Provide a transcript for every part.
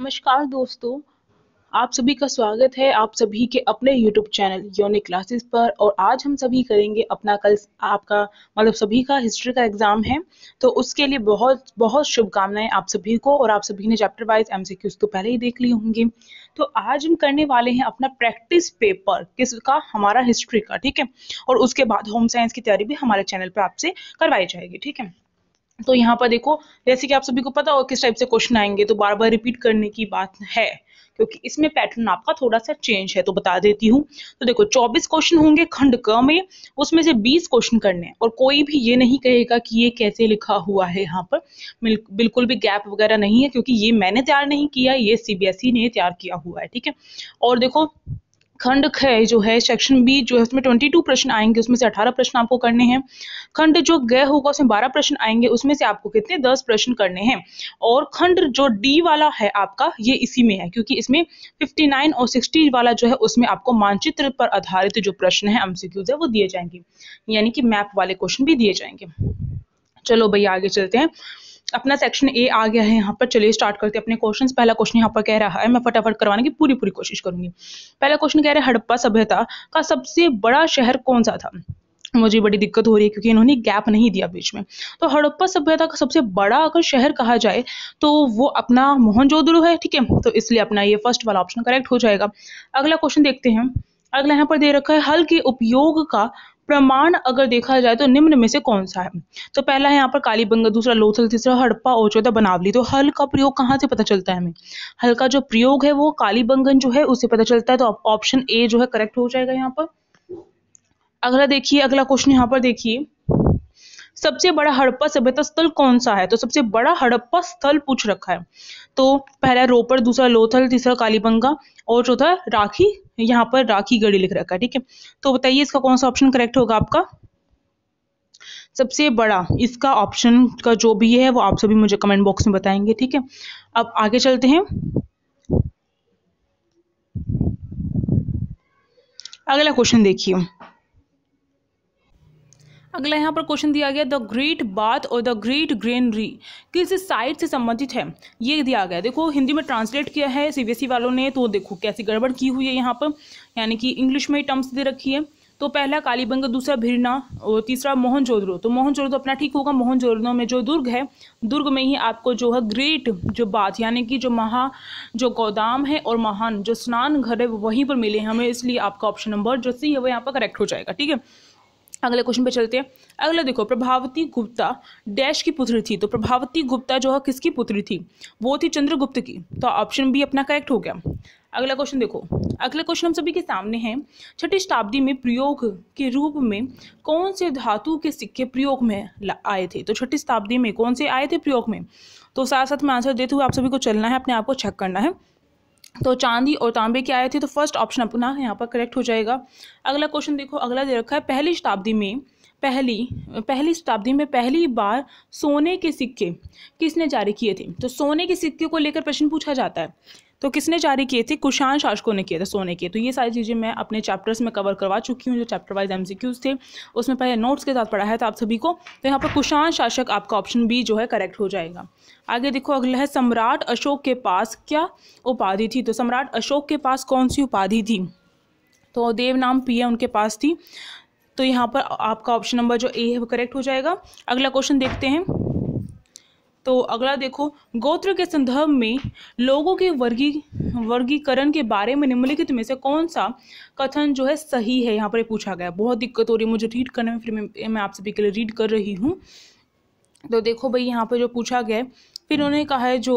नमस्कार दोस्तों आप सभी का स्वागत है आप सभी के अपने YouTube चैनल योनिक क्लासेस पर और आज हम सभी करेंगे अपना कल आपका मतलब सभी का हिस्ट्री का एग्ज़ाम है तो उसके लिए बहुत बहुत शुभकामनाएं आप सभी को और आप सभी ने चैप्टर वाइज एम तो पहले ही देख लिए होंगे तो आज हम करने वाले हैं अपना प्रैक्टिस पेपर किसका हमारा हिस्ट्री का ठीक है और उसके बाद होम साइंस की तैयारी भी हमारे चैनल पर आपसे करवाई जाएगी ठीक है तो यहाँ पर देखो जैसे कि आप सभी को पता हो किस टाइप से क्वेश्चन आएंगे तो बार बार रिपीट करने की बात है क्योंकि इसमें पैटर्न आपका थोड़ा सा चेंज है तो बता देती हूँ तो देखो 24 क्वेश्चन होंगे खंड क में उसमें से 20 क्वेश्चन करने हैं और कोई भी ये नहीं कहेगा कि ये कैसे लिखा हुआ है यहाँ पर बिल्कुल भी गैप वगैरह नहीं है क्योंकि ये मैंने तैयार नहीं किया ये सीबीएसई e ने तैयार किया हुआ है ठीक है और देखो खंड ख जो है सेक्शन बी जो है उसमें ट्वेंटी टू प्रश्न आएंगे उसमें से अठारह प्रश्न आपको करने हैं खंड जो ग होगा उसमें बारह प्रश्न आएंगे उसमें से आपको कितने दस प्रश्न करने हैं और खंड जो डी वाला है आपका ये इसी में है क्योंकि इसमें फिफ्टी नाइन और सिक्सटी वाला जो है उसमें आपको मानचित्र पर आधारित जो प्रश्न है एमसीक्यूज है वो दिए जाएंगे यानी कि मैप वाले क्वेश्चन भी दिए जाएंगे चलो भैया आगे चलते हैं अपना सेक्शन ए आ गया है यहाँ पर चलिए स्टार्ट करते हैं अपने क्वेश्चंस पहला क्वेश्चन यहाँ पर कह रहा है मैं फटाफट करवाने की पूरी पूरी कोशिश करूंगी पहला क्वेश्चन कह रहा है हड़प्पा सभ्यता का सबसे बड़ा शहर कौन सा था मुझे बड़ी दिक्कत हो रही है क्योंकि इन्होंने गैप नहीं दिया बीच में तो हड़प्पा सभ्यता का सबसे बड़ा अगर शहर कहा जाए तो वो अपना मोहनजोदड़ो है ठीक है तो इसलिए अपना ये फर्स्ट वाला ऑप्शन करेक्ट हो जाएगा अगला क्वेश्चन देखते हैं अगला यहाँ पर दे रखा है हल के उपयोग का प्रमाण अगर देखा जाए तो निम्न में से कौन सा है तो पहला है यहाँ पर कालीबंगा दूसरा लोथल तीसरा हड़प्पा और चौथा बनावली तो हल का प्रयोग कहाँ से पता चलता है हमें हल का जो प्रयोग है वो कालीबंगन जो है उससे पता चलता है तो ऑप्शन ए जो है करेक्ट हो जाएगा यहाँ पर अगला देखिए अगला क्वेश्चन यहाँ पर देखिए सबसे बड़ा हड़प्पा सभ्यता स्थल कौन सा है तो सबसे बड़ा हड़प्पा स्थल पूछ रखा है तो पहला रोपड़ दूसरा लोथल तीसरा कालीबंगा और चौथा राखी यहाँ पर राखी गढ़ी लिख रखा है ठीक है तो बताइए इसका कौन सा ऑप्शन करेक्ट होगा आपका सबसे बड़ा इसका ऑप्शन का जो भी है वो आप सभी मुझे कमेंट बॉक्स में बताएंगे ठीक है अब आगे चलते हैं अगला क्वेश्चन देखिए अगला यहाँ पर क्वेश्चन दिया गया द ग्रेट बाथ और द ग्रेट ग्रेनरी किस साइट से संबंधित है ये दिया गया देखो हिंदी में ट्रांसलेट किया है सीबीएसई e वालों ने तो देखो कैसी गड़बड़ की हुई है यहाँ पर यानी कि इंग्लिश में टर्म्स दे रखी है तो पहला कालीबंग दूसरा भिरना और तीसरा मोहन जोधरो तो मोहन जोधरो तो अपना ठीक होगा मोहन जोधरो में जो दुर्ग है दुर्ग में ही आपको जो है ग्रेट जो बात यानी कि जो महा जो गोदाम है और महान जो स्नान घर है वहीं पर मिले हैं हमें इसलिए आपका ऑप्शन नंबर जो सी है वो यहाँ पर करेक्ट हो जाएगा ठीक है अगले क्वेश्चन पे चलते हैं अगला देखो प्रभावती गुप्ता डैश की पुत्री थी तो प्रभावती गुप्ता जो है किसकी पुत्री थी वो थी चंद्रगुप्त की तो ऑप्शन बी अपना करेक्ट हो गया अगला क्वेश्चन देखो अगले क्वेश्चन हम सभी के सामने है छठी शताब्दी में प्रयोग के रूप में कौन से धातु के सिक्के प्रयोग में आए थे तो छठी शताब्दी में कौन से आए थे प्रयोग में तो साथ साथ में आंसर देते हुए आप सभी को चलना है अपने आप को चेक करना है तो चांदी और तांबे की आए थी तो फर्स्ट ऑप्शन अपना यहाँ पर करेक्ट हो जाएगा अगला क्वेश्चन देखो अगला दे रखा है पहली शताब्दी में पहली पहली शताब्दी में पहली बार सोने के सिक्के किसने जारी किए थे तो सोने के सिक्के को लेकर प्रश्न पूछा जाता है तो किसने जारी किए थे कुशान शासकों ने किए थे सोने के तो ये सारी चीज़ें मैं अपने चैप्टर्स में कवर करवा चुकी हूँ जो चैप्टर वाइज एम थे उसमें पहले नोट्स के साथ पढ़ा है तो आप सभी को तो यहाँ पर कुशान शासक आपका ऑप्शन बी जो है करेक्ट हो जाएगा आगे देखो अगला है सम्राट अशोक के पास क्या उपाधि थी तो सम्राट अशोक के पास कौन सी उपाधि थी तो देव नाम पी उनके पास थी तो यहाँ पर आपका ऑप्शन नंबर जो ए है वो करेक्ट हो जाएगा अगला क्वेश्चन देखते हैं तो अगला देखो गोत्र के संदर्भ में लोगों के वर्गी वर्गीकरण के बारे में निम्नलिखित में से कौन सा कथन जो है सही है यहाँ पर पूछा गया बहुत दिक्कत हो रही है मुझे रीड करने में फिर मैं, मैं आप सभी के लिए रीड कर रही हूँ तो देखो भाई यहाँ पर जो पूछा गया फिर उन्होंने कहा है जो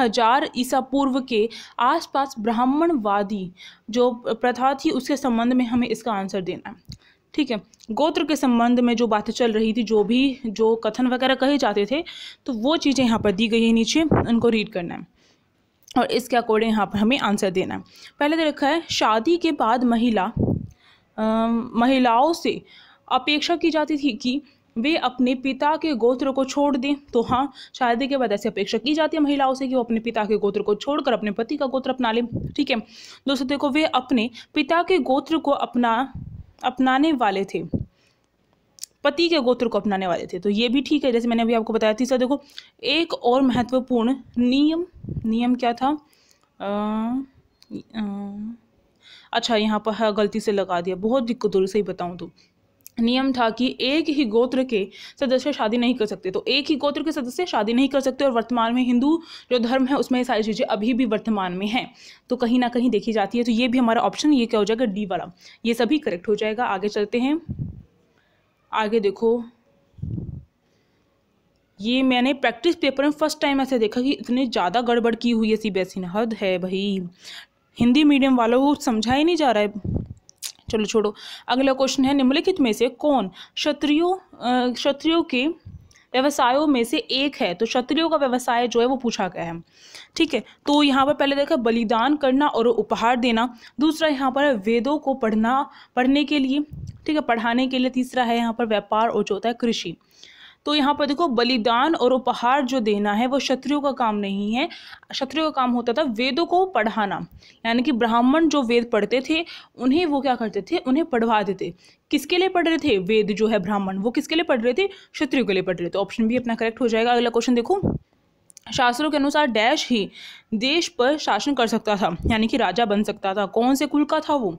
हजार ईसा पूर्व के आसपास ब्राह्मणवादी जो प्रथा थी उसके संबंध में हमें इसका आंसर देना है ठीक है गोत्र के संबंध में जो बातें चल रही थी जो भी जो कथन वगैरह कहे जाते थे तो वो चीज़ें यहाँ पर दी गई है नीचे उनको रीड करना है और इसके अकॉर्डिंग यहाँ पर हमें आंसर देना है पहले तो रखा है शादी के बाद महिला आ, महिलाओं से अपेक्षा की जाती थी कि वे अपने पिता के गोत्र को छोड़ दें तो हाँ शादी के बाद ऐसी अपेक्षा की जाती है महिलाओं से कि वो अपने पिता के गोत्र को छोड़कर अपने पति का गोत्र अपना लें ठीक है दोस्तों देखो वे अपने पिता के गोत्र को अपना अपनाने वाले थे पति के गोत्र को अपनाने वाले थे तो ये भी ठीक है जैसे मैंने अभी आपको बताया तीसरा देखो एक और महत्वपूर्ण नियम नियम क्या था आ, आ, अच्छा यहाँ पर गलती से लगा दिया बहुत दिक्कत हो रही सही बताऊँ तो नियम था कि एक ही गोत्र के सदस्य शादी नहीं कर सकते तो एक ही गोत्र के सदस्य शादी नहीं कर सकते और वर्तमान में हिंदू जो धर्म है उसमें ये सारी चीज़ें अभी भी वर्तमान में हैं तो कहीं ना कहीं देखी जाती है तो ये भी हमारा ऑप्शन ये क्या हो जाएगा डी वाला ये सभी करेक्ट हो जाएगा आगे चलते हैं आगे देखो ये मैंने प्रैक्टिस पेपर में फर्स्ट टाइम ऐसे देखा कि इतने ज़्यादा गड़बड़ की हुई है सी बी e हद है भाई हिंदी मीडियम वालों को समझा ही नहीं जा रहा है चलो छोड़ो अगला क्वेश्चन है निम्नलिखित में से कौन क्षत्रियो क्षत्रियो के व्यवसायों में से एक है तो क्षत्रियो का व्यवसाय जो है वो पूछा गया है ठीक है तो यहाँ पर पहले देखा बलिदान करना और उपहार देना दूसरा यहाँ पर है वेदों को पढ़ना पढ़ने के लिए ठीक है पढ़ाने के लिए तीसरा है यहाँ पर व्यापार और चौथा है कृषि तो यहाँ पर देखो बलिदान और उपहार जो देना है वो क्षत्रियो का काम नहीं है क्षत्रियो का काम होता था वेदों को पढ़ाना यानी कि ब्राह्मण जो वेद पढ़ते थे उन्हें वो क्या करते थे उन्हें पढ़वा देते किसके लिए पढ़ रहे थे वेद जो है ब्राह्मण वो किसके लिए पढ़ रहे थे क्षत्रियो के लिए पढ़ रहे थे ऑप्शन भी अपना करेक्ट हो जाएगा अगला क्वेश्चन देखो शास्त्रों के अनुसार डैश ही देश पर शासन कर सकता था यानी कि राजा बन सकता था कौन से कुल का था वो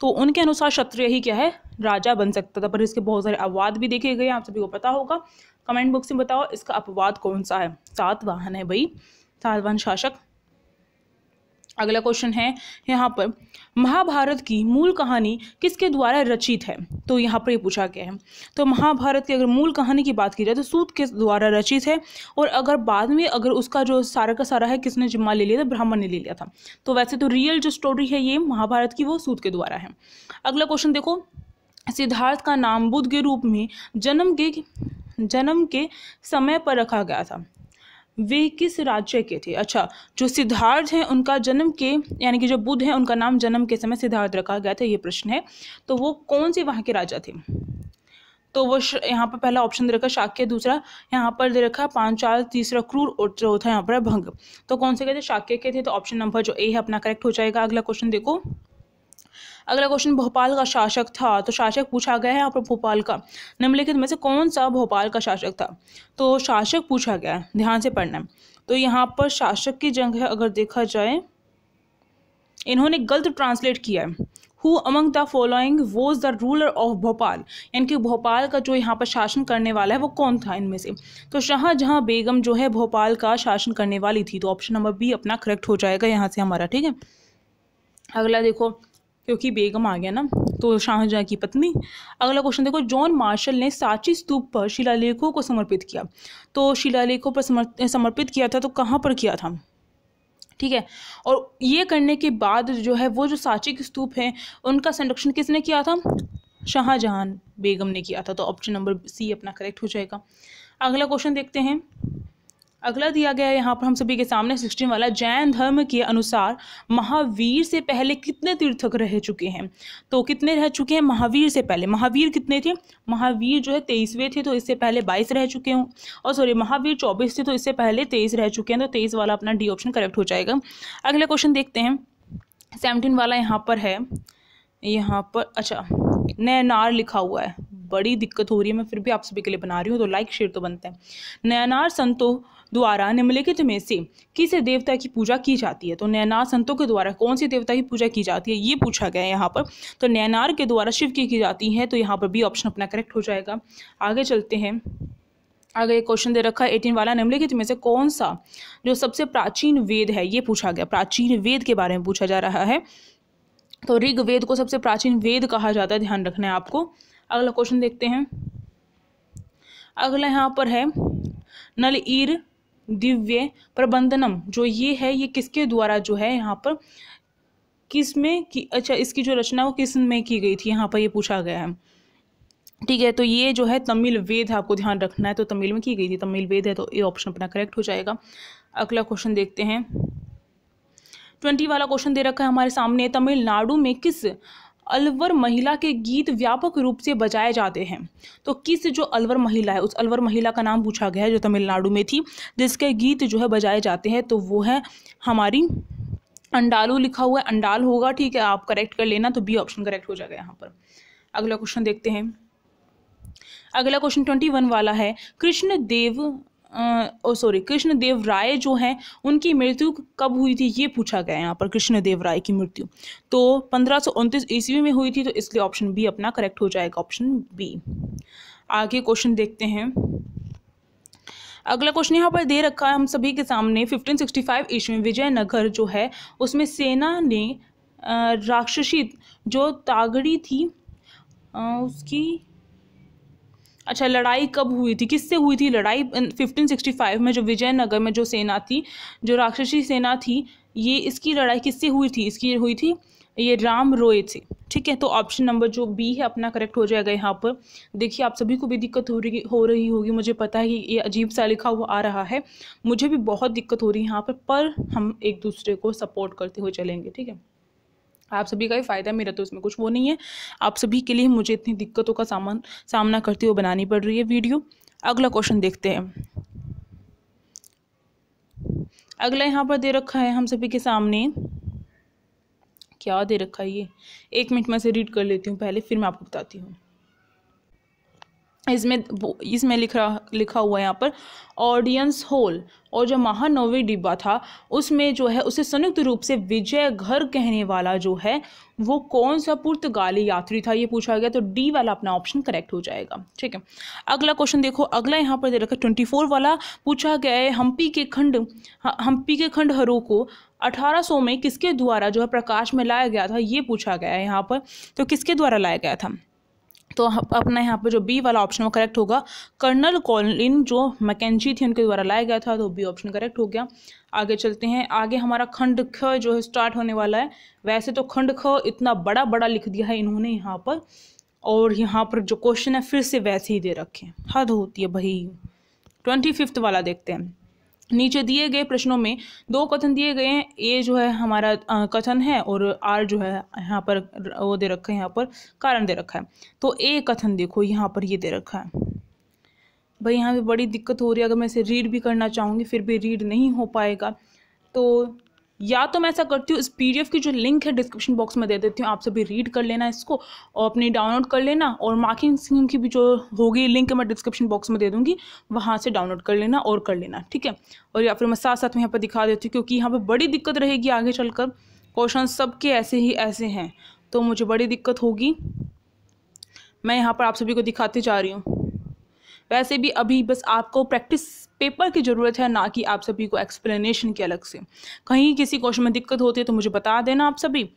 तो उनके अनुसार क्षत्रिय ही क्या है राजा बन सकता था पर इसके बहुत सारे अपवाद भी देखे गए आप सभी को पता होगा कमेंट बॉक्स में बताओ इसका अपवाद कौन सा है सातवाहन है भाई सातवाहन शासक अगला क्वेश्चन है यहाँ पर महाभारत की मूल कहानी किसके द्वारा रचित है तो यहाँ पर ये यह पूछा गया है तो महाभारत की अगर मूल कहानी की बात की जाए तो सूत के द्वारा रचित है और अगर बाद में अगर उसका जो सारा का सारा है किसने जिम्मा ले लिया था ब्राह्मण ने ले लिया था तो वैसे तो रियल जो स्टोरी है ये महाभारत की वो सूत के द्वारा है अगला क्वेश्चन देखो सिद्धार्थ का नाम बुद्ध के रूप में जन्म के जन्म के समय पर रखा गया था वे किस राज्य के थे अच्छा जो सिद्धार्थ हैं उनका जन्म के यानी कि जो बुद्ध हैं उनका नाम जन्म के समय सिद्धार्थ रखा गया था ये प्रश्न है तो वो कौन से वहाँ के राजा थे तो वो यहाँ पर पहला ऑप्शन दे रखा शाक्य दूसरा यहाँ पर दे रखा पांचाल तीसरा क्रूर और चौथा यहाँ पर भंग तो कौन से कहते शाक्य के थे तो ऑप्शन नंबर जो ए है अपना करेक्ट हो जाएगा अगला क्वेश्चन देखो अगला क्वेश्चन भोपाल का शासक था तो शासक पूछा गया है यहाँ पर भोपाल का निम्नलिखित में से कौन सा भोपाल का शासक था तो शासक पूछा गया है ध्यान से पढ़ना तो यहाँ पर शासक की जगह अगर देखा जाए इन्होंने गलत ट्रांसलेट किया है who among the following was the ruler of Bhopal यानी कि भोपाल का जो यहाँ पर शासन करने वाला है वो कौन था इनमें से तो शाहजहाँ बेगम जो है भोपाल का शासन करने वाली थी तो ऑप्शन नंबर बी अपना करेक्ट हो जाएगा यहाँ से हमारा ठीक है अगला देखो क्योंकि बेगम आ गया ना तो शाहजहाँ की पत्नी अगला क्वेश्चन देखो जॉन मार्शल ने साची स्तूप पर शिलालेखों को समर्पित किया तो शिलालेखों पर समर्पित किया था तो कहाँ पर किया था ठीक है और ये करने के बाद जो है वो जो साची के स्तूप हैं उनका संरक्षण किसने किया था शाहजहाँ बेगम ने किया था तो ऑप्शन नंबर सी अपना करेक्ट हो जाएगा अगला क्वेश्चन देखते हैं अगला दिया गया है यहाँ पर हम सभी के सामने सिक्सटीन वाला जैन धर्म के अनुसार महावीर से पहले कितने तीर्थक रह चुके हैं तो कितने रह चुके हैं महावीर से पहले महावीर कितने थे महावीर जो है तेईसवें थे तो इससे पहले बाईस रह चुके हों और सॉरी महावीर चौबीस थे तो इससे पहले तेईस रह चुके हैं तो तेईस वाला अपना डी ऑप्शन करेक्ट हो जाएगा अगला क्वेश्चन देखते हैं सेवनटीन वाला यहाँ पर है यहाँ पर अच्छा नैनार लिखा हुआ है बड़ी दिक्कत हो रही है मैं फिर भी आप सभी के लिए बना रही हूँ तो लाइक शेयर तो बनता है नयनार संतों द्वारा निम्नलिखित में से किस देवता की पूजा की जाती है तो नयनार संतों के द्वारा कौन सी देवता की पूजा की जाती है ये पूछा गया है यहाँ पर तो नयनार के द्वारा शिव की की जाती है तो यहाँ पर भी ऑप्शन अपना करेक्ट हो जाएगा आगे चलते हैं आगे एक क्वेश्चन दे रखा है एटीन वाला निम्नलिखित में से कौन सा जो सबसे प्राचीन वेद है ये पूछा गया प्राचीन वेद के बारे में पूछा जा रहा है तो ऋग वेद को सबसे प्राचीन वेद कहा जाता है ध्यान रखना है आपको अगला क्वेश्चन देखते हैं अगला यहाँ पर है नल ईर दिव्य प्रबंधनम जो ये है ये किसके द्वारा जो है यहाँ पर किस में की अच्छा इसकी जो रचना वो किस में की गई थी यहाँ पर ये पूछा गया है ठीक है तो ये जो है तमिल वेद आपको ध्यान रखना है तो तमिल में की गई थी तमिल वेद है तो ये ऑप्शन अपना करेक्ट हो जाएगा अगला क्वेश्चन देखते हैं ट्वेंटी वाला क्वेश्चन दे रखा है हमारे सामने तमिलनाडु में किस अलवर महिला के गीत व्यापक रूप से बजाए जाते हैं तो किस जो अलवर महिला है उस अलवर महिला का नाम पूछा गया है जो तमिलनाडु में थी जिसके गीत जो है बजाए जाते हैं तो वो है हमारी अंडालू लिखा हुआ है अंडाल होगा ठीक है आप करेक्ट कर लेना तो बी ऑप्शन करेक्ट हो जाएगा यहाँ पर अगला क्वेश्चन देखते हैं अगला क्वेश्चन ट्वेंटी वन वाला है कृष्ण देव सॉरी कृष्ण देव राय जो हैं उनकी मृत्यु कब हुई थी ये पूछा गया है यहाँ पर कृष्णदेव राय की मृत्यु तो पंद्रह सौ उनतीस ईस्वी में हुई थी तो इसलिए ऑप्शन बी अपना करेक्ट हो जाएगा ऑप्शन बी आगे क्वेश्चन देखते हैं अगला क्वेश्चन यहाँ पर दे रखा है हम सभी के सामने 1565 ईस्वी में विजयनगर जो है उसमें सेना ने राक्षसी जो तागड़ी थी उसकी अच्छा लड़ाई कब हुई थी किससे हुई थी लड़ाई 1565 में जो विजयनगर में जो सेना थी जो राक्षसी सेना थी ये इसकी लड़ाई किससे हुई थी इसकी हुई थी ये राम रोए थे ठीक है तो ऑप्शन नंबर जो बी है अपना करेक्ट हो जाएगा यहाँ पर देखिए आप सभी को भी दिक्कत हो रही हो रही होगी मुझे पता है कि ये अजीब सा लिखा हुआ आ रहा है मुझे भी बहुत दिक्कत हो रही है यहाँ पर पर हम एक दूसरे को सपोर्ट करते हुए चलेंगे ठीक है आप सभी का ही फ़ायदा मेरा तो इसमें कुछ वो नहीं है आप सभी के लिए मुझे इतनी दिक्कतों का सामान सामना करते हुए बनानी पड़ रही है वीडियो अगला क्वेश्चन देखते हैं अगला यहाँ पर दे रखा है हम सभी के सामने क्या दे रखा है ये एक मिनट में से रीड कर लेती हूँ पहले फिर मैं आपको बताती हूँ इसमें इसमें लिख रहा लिखा हुआ है यहाँ पर ऑडियंस होल और जो महानवी डिब्बा था उसमें जो है उसे संयुक्त रूप से विजय घर कहने वाला जो है वो कौन सा पुर्तगाली यात्री था ये पूछा गया तो डी वाला अपना ऑप्शन करेक्ट हो जाएगा ठीक है अगला क्वेश्चन देखो अगला यहाँ पर दे रखा ट्वेंटी फोर वाला पूछा गया है हम्पी के खंड हम्पी के खंड हरों को 1800 में किसके द्वारा जो है प्रकाश में लाया गया था ये पूछा गया है यहाँ पर तो किसके द्वारा लाया गया था तो अपना यहाँ पर जो बी वाला ऑप्शन वो करेक्ट होगा कर्नल कॉलिन जो मैकेजी थी उनके द्वारा लाया गया था तो बी ऑप्शन करेक्ट हो गया आगे चलते हैं आगे हमारा खंड ख जो है स्टार्ट होने वाला है वैसे तो खंड ख इतना बड़ा बड़ा लिख दिया है इन्होंने यहाँ पर और यहाँ पर जो क्वेश्चन है फिर से वैसे ही दे रखे हद होती है भाई ट्वेंटी फिफ्थ वाला देखते हैं नीचे दिए गए प्रश्नों में दो कथन दिए गए हैं ए जो है हमारा कथन है और आर जो है यहाँ पर वो दे रखा है यहाँ पर कारण दे रखा है तो ए कथन देखो यहाँ पर ये दे रखा है भाई यहाँ पे बड़ी दिक्कत हो रही है अगर मैं इसे रीड भी करना चाहूँगी फिर भी रीड नहीं हो पाएगा तो या तो मैं ऐसा करती हूँ इस पी की जो लिंक है डिस्क्रिप्शन बॉक्स में दे देती हूँ आप सभी रीड कर लेना इसको और अपनी डाउनलोड कर लेना और मार्किंग स्कीम की भी जो होगी लिंक मैं डिस्क्रिप्शन बॉक्स में दे दूँगी वहाँ से डाउनलोड कर लेना और कर लेना ठीक है और या फिर मैं साथ साथ में यहाँ पर दिखा देती हूँ क्योंकि यहाँ पर बड़ी दिक्कत रहेगी आगे चल कर क्वेश्चन सबके ऐसे ही ऐसे हैं तो मुझे बड़ी दिक्कत होगी मैं यहाँ पर आप सभी को दिखाती जा रही हूँ वैसे भी अभी बस आपको प्रैक्टिस पेपर की ज़रूरत है ना कि आप सभी को एक्सप्लेनेशन के अलग से कहीं किसी क्वेश्चन में दिक्कत होती है तो मुझे बता देना आप सभी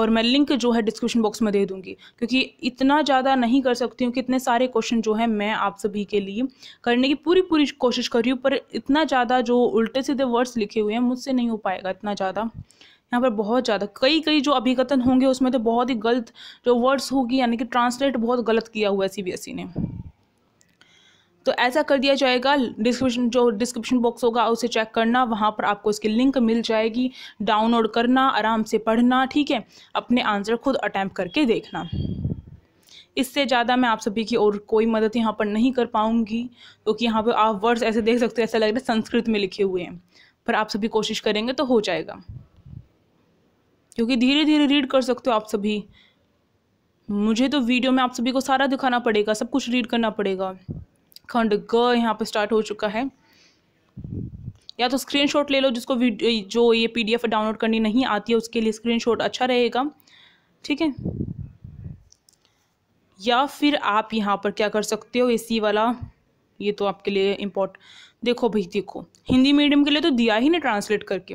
और मैं लिंक जो है डिस्क्रिप्शन बॉक्स में दे दूंगी क्योंकि इतना ज़्यादा नहीं कर सकती हूँ कि इतने सारे क्वेश्चन जो है मैं आप सभी के लिए करने की पूरी पूरी कोशिश कर रही हूँ पर इतना ज़्यादा जो उल्टे सीधे वर्ड्स लिखे हुए हैं मुझसे नहीं हो पाएगा इतना ज़्यादा यहाँ पर बहुत ज़्यादा कई कई जो अभिकथन होंगे उसमें तो बहुत ही गलत जो वर्ड्स होगी यानी कि ट्रांसलेट बहुत गलत किया हुआ है सी e ने तो ऐसा कर दिया जाएगा डिस्क्रिप्शन जो डिस्क्रिप्शन बॉक्स होगा उसे चेक करना वहाँ पर आपको इसकी लिंक मिल जाएगी डाउनलोड करना आराम से पढ़ना ठीक है अपने आंसर खुद अटैम्प्ट करके देखना इससे ज़्यादा मैं आप सभी की और कोई मदद यहाँ पर नहीं कर पाऊँगी क्योंकि तो यहाँ पर आप वर्ड्स ऐसे देख सकते हो ऐसा लग रहा है संस्कृत में लिखे हुए हैं पर आप सभी कोशिश करेंगे तो हो जाएगा क्योंकि धीरे धीरे रीड कर सकते हो आप सभी मुझे तो वीडियो में आप सभी को सारा दिखाना पड़ेगा सब कुछ रीड करना पड़ेगा खंड ग यहाँ पे स्टार्ट हो चुका है या तो स्क्रीनशॉट ले लो जिसको जो ये पीडीएफ डाउनलोड करनी नहीं आती है उसके लिए स्क्रीनशॉट अच्छा रहेगा ठीक है या फिर आप यहाँ पर क्या कर सकते हो एसी वाला ये तो आपके लिए इम्पोर्ट देखो भाई देखो हिंदी मीडियम के लिए तो दिया ही नहीं ट्रांसलेट करके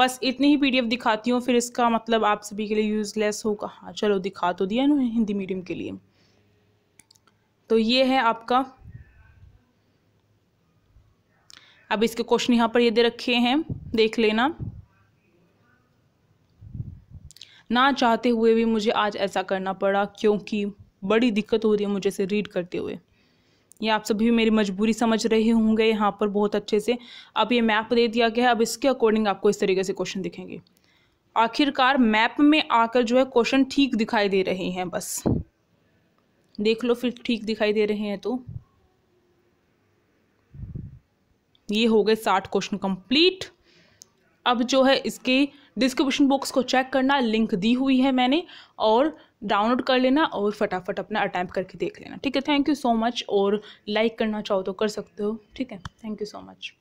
बस इतनी ही पीडीएफ दिखाती हूँ फिर इसका मतलब आप सभी के लिए यूजलेस होगा हाँ चलो दिखा तो दिया ना हिंदी मीडियम के लिए तो ये है आपका अब इसके क्वेश्चन यहाँ पर ये दे रखे हैं देख लेना ना चाहते हुए भी मुझे आज ऐसा करना पड़ा क्योंकि बड़ी दिक्कत हो रही है मुझे इसे रीड करते हुए ये आप सभी मेरी मजबूरी समझ रहे होंगे यहाँ पर बहुत अच्छे से अब ये मैप दे दिया गया है अब इसके अकॉर्डिंग आपको इस तरीके से क्वेश्चन दिखेंगे आखिरकार मैप में आकर जो है क्वेश्चन ठीक दिखाई दे रहे हैं बस देख लो फिर ठीक दिखाई दे रहे हैं तो ये हो गए साठ क्वेश्चन कंप्लीट अब जो है इसके डिस्क्रिप्शन बॉक्स को चेक करना लिंक दी हुई है मैंने और डाउनलोड कर लेना और फटाफट अपना अटैम्प करके देख लेना ठीक है थैंक यू सो मच और लाइक करना चाहो तो कर सकते हो ठीक है थैंक यू सो मच